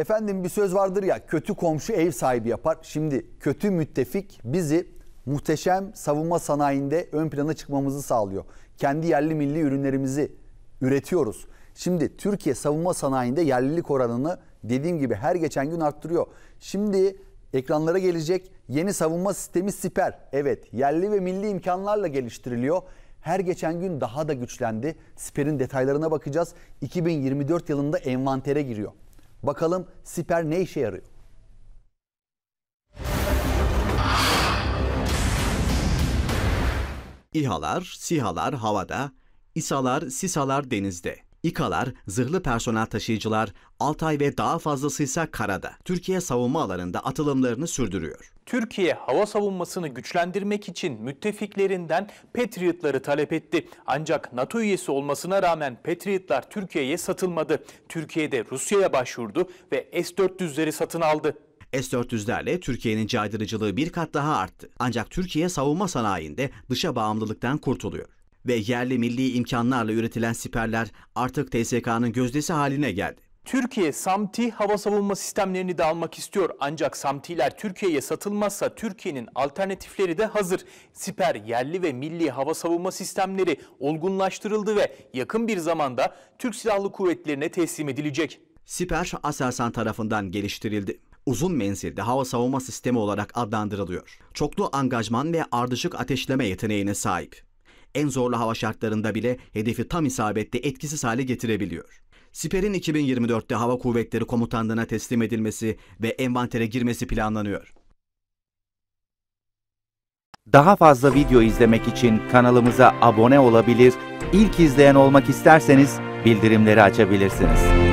Efendim bir söz vardır ya kötü komşu ev sahibi yapar. Şimdi kötü müttefik bizi muhteşem savunma sanayinde ön plana çıkmamızı sağlıyor. Kendi yerli milli ürünlerimizi üretiyoruz. Şimdi Türkiye savunma sanayinde yerlilik oranını dediğim gibi her geçen gün arttırıyor. Şimdi ekranlara gelecek yeni savunma sistemi Siper. Evet yerli ve milli imkanlarla geliştiriliyor. Her geçen gün daha da güçlendi. Siper'in detaylarına bakacağız. 2024 yılında envantere giriyor. Bakalım siper ne işe yarıyor? İHA'lar, SİHA'lar havada, İSA'lar, SİSA'lar denizde. İKA'lar, zırhlı personel taşıyıcılar, Altay ve daha fazlası ise karada. Türkiye savunma alanında atılımlarını sürdürüyor. Türkiye hava savunmasını güçlendirmek için müttefiklerinden Patriot'ları talep etti. Ancak NATO üyesi olmasına rağmen Patriot'lar Türkiye'ye satılmadı. Türkiye de Rusya'ya başvurdu ve S-400'leri satın aldı. S-400'lerle Türkiye'nin caydırıcılığı bir kat daha arttı. Ancak Türkiye savunma sanayinde dışa bağımlılıktan kurtuluyor ve yerli milli imkanlarla üretilen siperler artık TSK'nın gözdesi haline geldi. Türkiye Samti hava savunma sistemlerini de almak istiyor. Ancak Samtiler Türkiye'ye satılmazsa Türkiye'nin alternatifleri de hazır. Siper yerli ve milli hava savunma sistemleri olgunlaştırıldı ve yakın bir zamanda Türk Silahlı Kuvvetleri'ne teslim edilecek. Siper Aselsan tarafından geliştirildi. Uzun menzilde hava savunma sistemi olarak adlandırılıyor. Çoklu angajman ve ardışık ateşleme yeteneğine sahip en zorlu hava şartlarında bile hedefi tam isabette etkisiz hale getirebiliyor. Siper'in 2024'te Hava Kuvvetleri Komutanlığı'na teslim edilmesi ve envantere girmesi planlanıyor. Daha fazla video izlemek için kanalımıza abone olabilir, ilk izleyen olmak isterseniz bildirimleri açabilirsiniz.